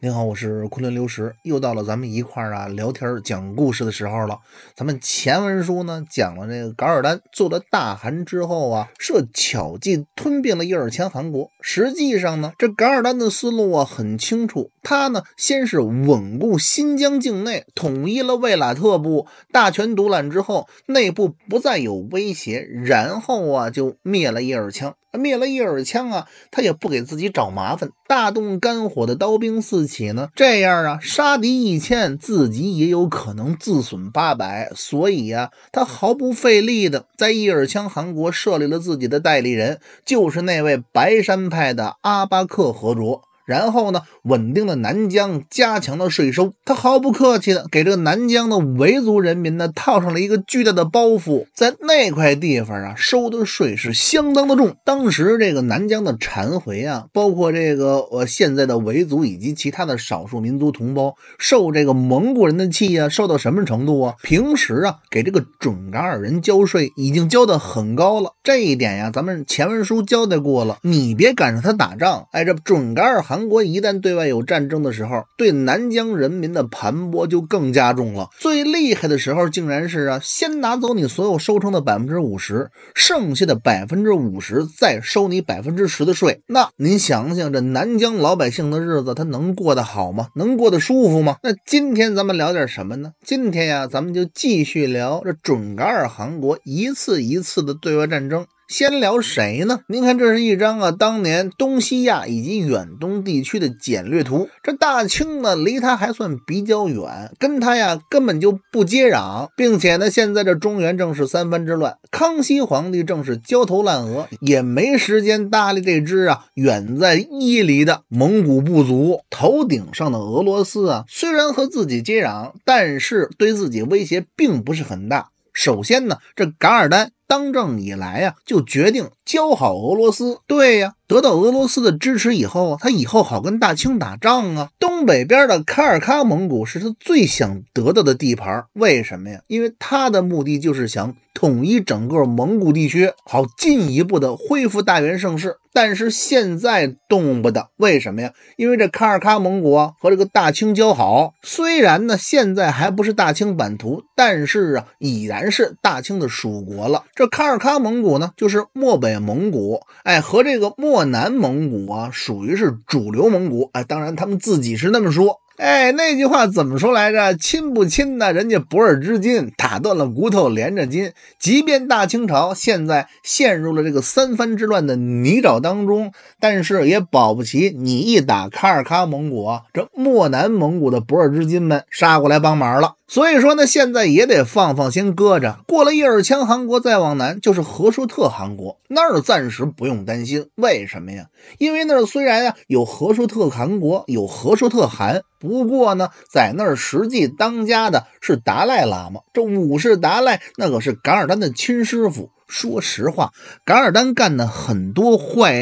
您好，我是昆仑流石，又到了咱们一块儿啊聊天讲故事的时候了。咱们前文书呢讲了这个噶尔丹做了大汗之后啊，设巧计吞并了叶尔羌汗国。实际上呢，这噶尔丹的思路啊很清楚，他呢先是稳固新疆境内，统一了卫拉特部，大权独揽之后，内部不再有威胁，然后啊就灭了叶尔羌。灭了一耳枪啊，他也不给自己找麻烦，大动肝火的刀兵四起呢。这样啊，杀敌一千，自己也有可能自损八百。所以啊，他毫不费力的在一耳枪韩国设立了自己的代理人，就是那位白山派的阿巴克合卓。然后呢，稳定了南疆，加强了税收。他毫不客气的给这个南疆的维族人民呢套上了一个巨大的包袱。在那块地方啊，收的税是相当的重。当时这个南疆的缠回啊，包括这个我现在的维族以及其他的少数民族同胞，受这个蒙古人的气啊，受到什么程度啊？平时啊，给这个准噶尔人交税已经交的很高了。这一点呀，咱们前文书交代过了。你别赶上他打仗，哎，这准噶尔还。韩国一旦对外有战争的时候，对南疆人民的盘剥就更加重了。最厉害的时候，竟然是啊，先拿走你所有收成的百分之五十，剩下的百分之五十再收你百分之十的税。那您想想，这南疆老百姓的日子，他能过得好吗？能过得舒服吗？那今天咱们聊点什么呢？今天呀，咱们就继续聊这准噶尔汗国一次一次的对外战争。先聊谁呢？您看，这是一张啊，当年东、西、亚以及远东地区的简略图。这大清呢，离他还算比较远，跟他呀，根本就不接壤。并且呢，现在这中原正是三藩之乱，康熙皇帝正是焦头烂额，也没时间搭理这支啊，远在伊犁的蒙古部族。头顶上的俄罗斯啊，虽然和自己接壤，但是对自己威胁并不是很大。首先呢，这噶尔丹。当政以来呀，就决定交好俄罗斯。对呀，得到俄罗斯的支持以后，他以后好跟大清打仗啊。东北边的喀尔喀蒙古是他最想得到的地盘，为什么呀？因为他的目的就是想统一整个蒙古地区，好进一步的恢复大元盛世。但是现在动不得，为什么呀？因为这喀尔喀蒙古和这个大清交好，虽然呢现在还不是大清版图，但是啊已然是大清的属国了。这喀尔喀蒙古呢，就是漠北蒙古，哎，和这个漠南蒙古啊，属于是主流蒙古，哎，当然他们自己是那么说。哎，那句话怎么说来着？亲不亲呢？人家不是之金打断了骨头连着筋。即便大清朝现在陷入了这个三藩之乱的泥沼当中，但是也保不齐你一打卡尔喀蒙古，这漠南蒙古的不二之金们杀过来帮忙了。所以说呢，现在也得放放心搁着。过了叶尔羌汗国，再往南就是和硕特汗国，那儿暂时不用担心。为什么呀？因为那儿虽然呀有和硕特汗国有和硕特汗。不过呢，在那儿实际当家的是达赖喇嘛。这五世达赖那可是噶尔丹的亲师傅。说实话，噶尔丹干的很多坏、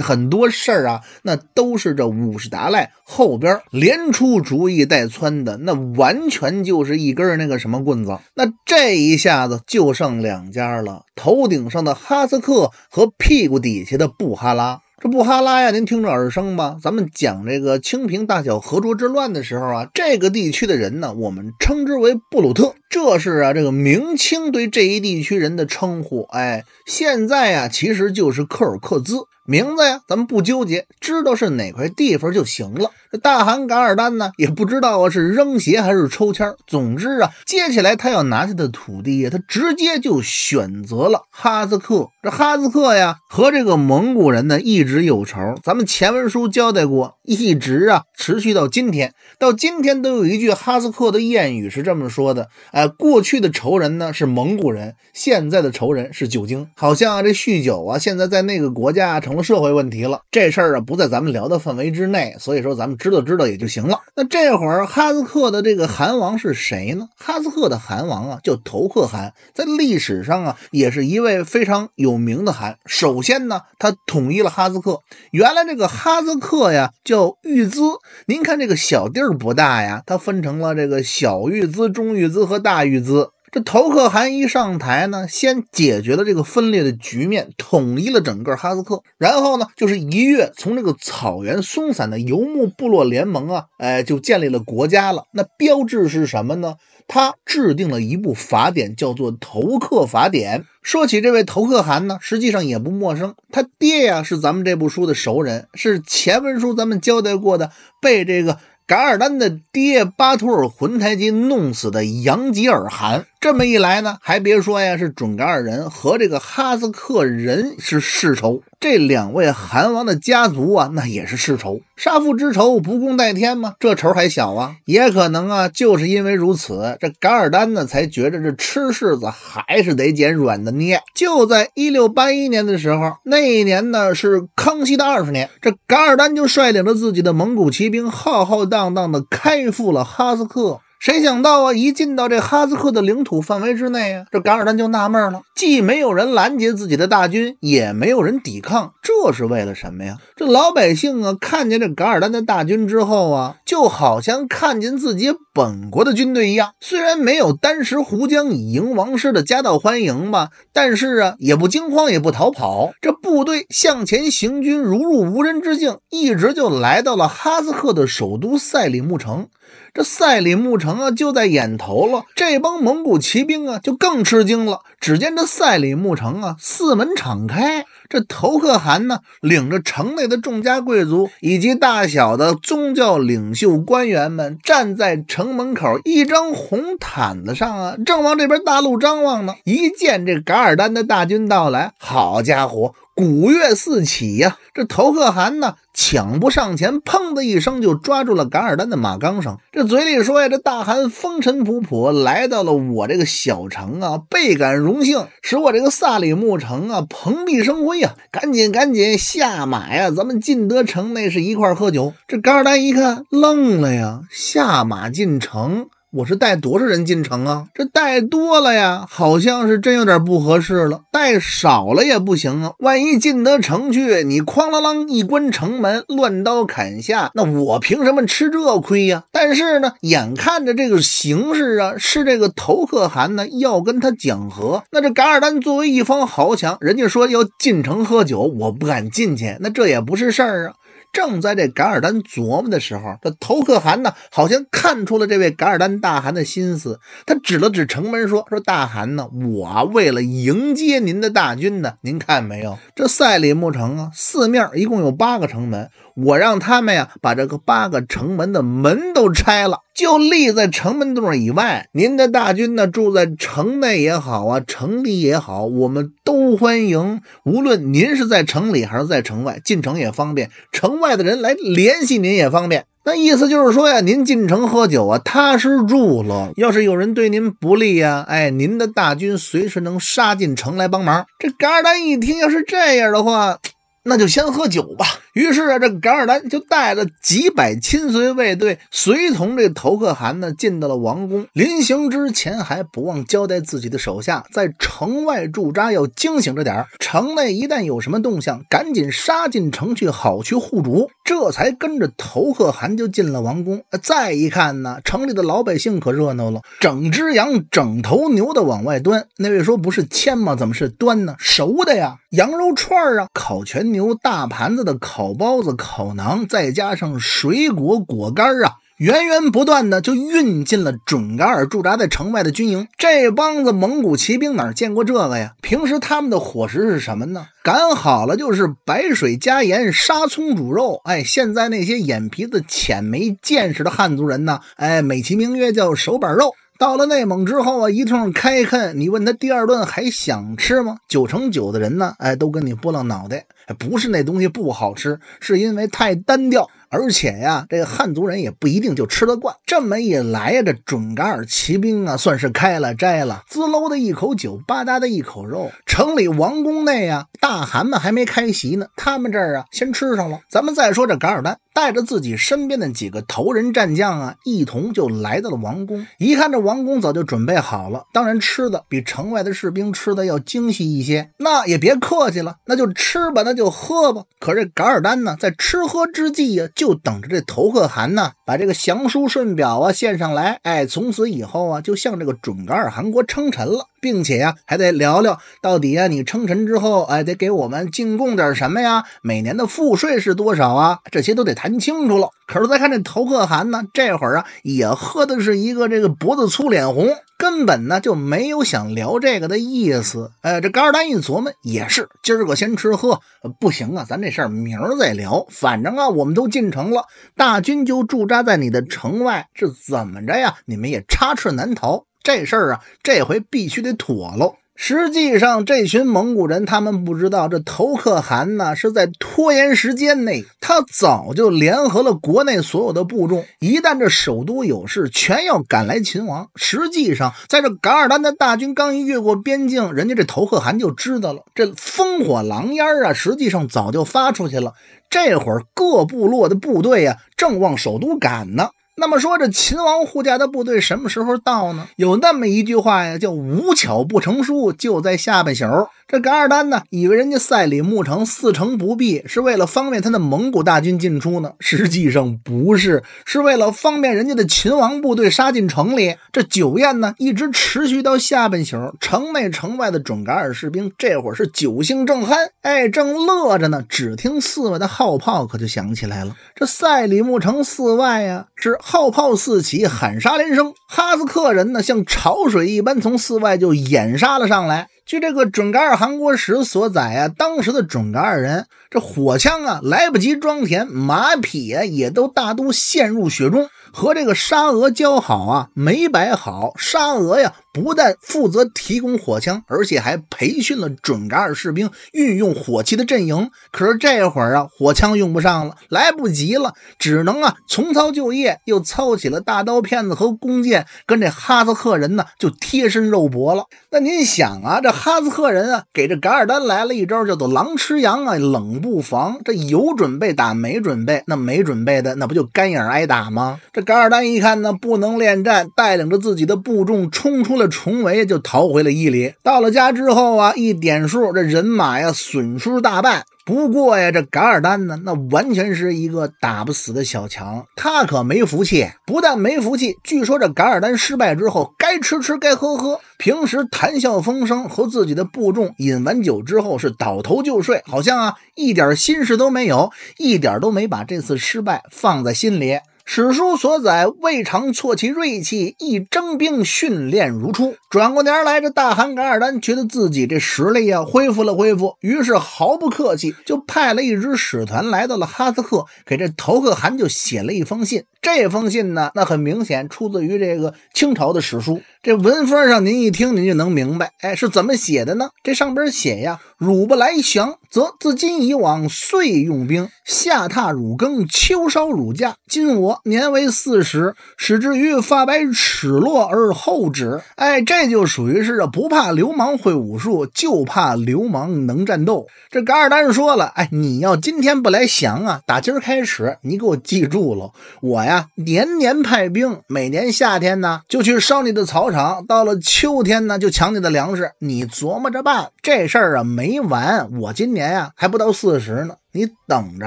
很多事儿啊，那都是这五世达赖后边连出主意带撺的。那完全就是一根那个什么棍子。那这一下子就剩两家了：头顶上的哈萨克和屁股底下的布哈拉。这布哈拉呀，您听着耳生吧？咱们讲这个清平大小和卓之乱的时候啊，这个地区的人呢，我们称之为布鲁特，这是啊，这个明清对这一地区人的称呼。哎，现在啊，其实就是克尔克孜。名字呀，咱们不纠结，知道是哪块地方就行了。这大汗噶尔丹呢，也不知道啊是扔鞋还是抽签。总之啊，接下来他要拿下的土地呀，他直接就选择了哈斯克。这哈斯克呀，和这个蒙古人呢一直有仇。咱们前文书交代过，一直啊持续到今天，到今天都有一句哈斯克的谚语是这么说的：哎，过去的仇人呢是蒙古人，现在的仇人是酒精。好像啊这酗酒啊，现在在那个国家啊成。成了社会问题了，这事儿啊不在咱们聊的范围之内，所以说咱们知道知道也就行了。那这会儿哈斯克的这个汗王是谁呢？哈斯克的汗王啊叫头克汗，在历史上啊也是一位非常有名的汗。首先呢，他统一了哈斯克。原来这个哈斯克呀叫玉兹，您看这个小地儿不大呀，它分成了这个小玉兹、中玉兹和大玉兹。这头克汗一上台呢，先解决了这个分裂的局面，统一了整个哈斯克，然后呢，就是一跃从这个草原松散的游牧部落联盟啊，哎，就建立了国家了。那标志是什么呢？他制定了一部法典，叫做《头克法典》。说起这位头克汗呢，实际上也不陌生，他爹呀是咱们这部书的熟人，是前文书咱们交代过的，被这个噶尔丹的爹巴图尔浑台吉弄死的杨吉尔汗。这么一来呢，还别说呀，是准噶尔人和这个哈斯克人是世仇，这两位韩王的家族啊，那也是世仇，杀父之仇不共戴天吗？这仇还小啊，也可能啊，就是因为如此，这噶尔丹呢才觉着这吃柿子还是得捡软的捏。就在一六八一年的时候，那一年呢是康熙的二十年，这噶尔丹就率领着自己的蒙古骑兵浩浩荡荡的开赴了哈斯克。谁想到啊，一进到这哈斯克的领土范围之内啊，这噶尔丹就纳闷了：既没有人拦截自己的大军，也没有人抵抗，这是为了什么呀？这老百姓啊，看见这噶尔丹的大军之后啊，就好像看见自己本国的军队一样，虽然没有丹时胡江以迎王师的夹道欢迎吧，但是啊，也不惊慌，也不逃跑，这部队向前行军如入无人之境，一直就来到了哈斯克的首都赛里木城。这赛里木城啊就在眼头了，这帮蒙古骑兵啊就更吃惊了。只见这赛里木城啊四门敞开，这头可汗呢领着城内的众家贵族以及大小的宗教领袖官员们站在城门口一张红毯子上啊，正往这边大路张望呢。一见这噶尔丹的大军到来，好家伙，鼓乐四起呀！这头可汗呢抢步上前，砰的一声就抓住了噶尔丹的马缰绳。这嘴里说呀，这大汗风尘仆仆来到了我这个小城啊，倍感荣幸，使我这个萨里木城啊蓬荜生辉呀！赶紧赶紧下马呀，咱们进得城那是一块喝酒。这噶尔丹一看愣了呀，下马进城。我是带多少人进城啊？这带多了呀，好像是真有点不合适了；带少了也不行啊。万一进得城去，你哐啷啷一关城门，乱刀砍下，那我凭什么吃这亏呀？但是呢，眼看着这个形势啊，是这个头可汗呢要跟他讲和，那这噶尔丹作为一方豪强，人家说要进城喝酒，我不敢进去，那这也不是事儿啊。正在这噶尔丹琢磨的时候，这头可汗呢，好像看出了这位噶尔丹大汗的心思，他指了指城门说：“说大汗呢，我为了迎接您的大军呢，您看没有？这赛里木城啊，四面一共有八个城门。”我让他们呀，把这个八个城门的门都拆了，就立在城门洞以外。您的大军呢，住在城内也好啊，城里也好，我们都欢迎。无论您是在城里还是在城外，进城也方便，城外的人来联系您也方便。那意思就是说呀，您进城喝酒啊，踏实住了。要是有人对您不利呀，哎，您的大军随时能杀进城来帮忙。这噶尔丹一听，要是这样的话。那就先喝酒吧。于是啊，这噶尔丹就带了几百亲随卫队随从，这头可汗呢进到了王宫。临行之前还不忘交代自己的手下，在城外驻扎要惊醒着点儿，城内一旦有什么动向，赶紧杀进城去，好去护主。这才跟着头可汗就进了王宫。再一看呢，城里的老百姓可热闹了，整只羊、整头牛的往外端。那位说不是牵吗？怎么是端呢？熟的呀。羊肉串儿啊，烤全牛、大盘子的烤包子、烤馕，再加上水果果干儿啊，源源不断的就运进了准噶尔驻扎在城外的军营。这帮子蒙古骑兵哪见过这个呀？平时他们的伙食是什么呢？赶好了就是白水加盐、杀葱煮肉。哎，现在那些眼皮子浅没见识的汉族人呢，哎，美其名曰叫手板肉。到了内蒙之后啊，一通开垦。你问他第二顿还想吃吗？九成九的人呢，哎，都跟你拨浪脑袋。不是那东西不好吃，是因为太单调，而且呀，这个汉族人也不一定就吃得惯。这么一来呀，这准噶尔骑兵啊，算是开了斋了，滋喽的一口酒，吧嗒的一口肉。城里王宫内啊，大汗们还没开席呢，他们这儿啊，先吃上了。咱们再说这噶尔丹。带着自己身边的几个头人战将啊，一同就来到了王宫。一看这王宫早就准备好了，当然吃的比城外的士兵吃的要精细一些。那也别客气了，那就吃吧，那就喝吧。可这噶尔丹呢，在吃喝之际呀，就等着这头可汗呢把这个降书顺表啊献上来。哎，从此以后啊，就向这个准噶尔汗国称臣了。并且呀，还得聊聊到底呀，你称臣之后，哎，得给我们进贡点什么呀？每年的赋税是多少啊？这些都得谈清楚了。可是再看这头可汗呢，这会儿啊，也喝的是一个这个脖子粗脸红，根本呢就没有想聊这个的意思。哎，这噶尔丹一琢磨也是，今儿个先吃喝不行啊，咱这事儿明儿再聊。反正啊，我们都进城了，大军就驻扎在你的城外，是怎么着呀？你们也插翅难逃。这事儿啊，这回必须得妥喽。实际上，这群蒙古人他们不知道，这头可汗呢是在拖延时间呢。他早就联合了国内所有的部众，一旦这首都有事，全要赶来秦王。实际上，在这噶尔丹的大军刚一越过边境，人家这头可汗就知道了，这烽火狼烟啊，实际上早就发出去了。这会儿各部落的部队呀，正往首都赶呢。那么说，这秦王护驾的部队什么时候到呢？有那么一句话呀，叫“无巧不成书”。就在下半宿，这噶尔丹呢，以为人家赛里木城四城不闭，是为了方便他的蒙古大军进出呢。实际上不是，是为了方便人家的秦王部队杀进城里。这酒宴呢，一直持续到下半宿。城内城外的准噶尔士兵，这会儿是酒兴正酣，哎，正乐着呢。只听四外的号炮可就响起来了。这赛里木城四外呀，是。号炮四起，喊杀连声，哈斯克人呢像潮水一般从寺外就掩杀了上来。据这个准噶尔汗国史所载啊，当时的准噶尔人这火枪啊来不及装填，马匹啊也都大都陷入雪中，和这个沙俄交好啊没摆好，沙俄呀。不但负责提供火枪，而且还培训了准噶尔士兵运用火器的阵营。可是这会儿啊，火枪用不上了，来不及了，只能啊重操旧业，又操起了大刀片子和弓箭，跟这哈萨克人呢就贴身肉搏了。那您想啊，这哈萨克人啊给这噶尔丹来了一招叫做“狼吃羊”啊，冷不防，这有准备打没准备，那没准备的那不就干眼挨打吗？这噶尔丹一看呢，不能恋战，带领着自己的部众冲出了。重围就逃回了伊犁。到了家之后啊，一点数，这人马呀，损失大半。不过呀，这噶尔丹呢，那完全是一个打不死的小强，他可没福气。不但没福气，据说这噶尔丹失败之后，该吃吃，该喝喝，平时谈笑风生，和自己的部众饮完酒之后是倒头就睡，好像啊，一点心事都没有，一点都没把这次失败放在心里。史书所载，未尝挫其锐气，一征兵训练如初。转过年来，这大汗噶尔丹觉得自己这实力呀恢复了恢复，于是毫不客气，就派了一支使团来到了哈斯克，给这头个汗就写了一封信。这封信呢，那很明显出自于这个清朝的史书，这文风上您一听您就能明白，哎，是怎么写的呢？这上边写呀，汝不来降。则自今以往，岁用兵，夏踏汝耕，秋烧汝稼。今我年为四十，始至于发白齿落而后止。哎，这就属于是啊，不怕流氓会武术，就怕流氓能战斗。这噶尔丹说了，哎，你要今天不来降啊，打今儿开始，你给我记住了，我呀年年派兵，每年夏天呢就去烧你的草场，到了秋天呢就抢你的粮食，你琢磨着办。这事儿啊没完，我今年。年呀，还不到四十呢，你等着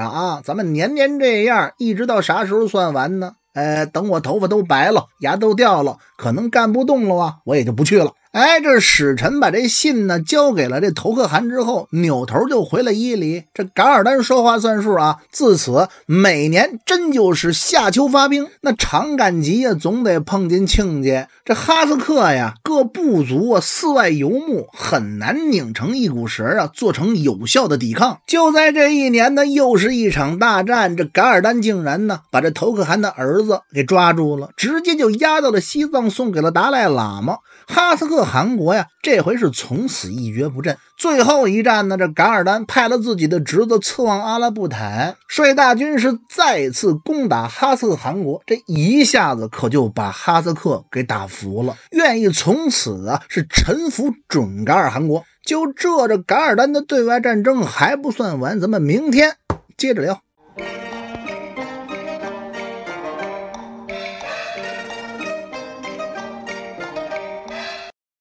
啊！咱们年年这样，一直到啥时候算完呢？呃，等我头发都白了，牙都掉了，可能干不动了啊，我也就不去了。哎，这使臣把这信呢交给了这头可汗之后，扭头就回了伊犁。这噶尔丹说话算数啊！自此每年真就是夏秋发兵，那长赶集呀，总得碰见亲家。这哈斯克呀，各部族啊，四外游牧，很难拧成一股绳啊，做成有效的抵抗。就在这一年呢，又是一场大战。这噶尔丹竟然呢，把这头可汗的儿子给抓住了，直接就押到了西藏，送给了达赖喇嘛。哈斯克。韩国呀，这回是从此一蹶不振。最后一战呢，这噶尔丹派了自己的侄子刺旺阿拉布坦率大军是再次攻打哈萨克汗国，这一下子可就把哈萨克给打服了，愿意从此啊是臣服准噶尔汗国。就这，这噶尔丹的对外战争还不算完，咱们明天接着聊。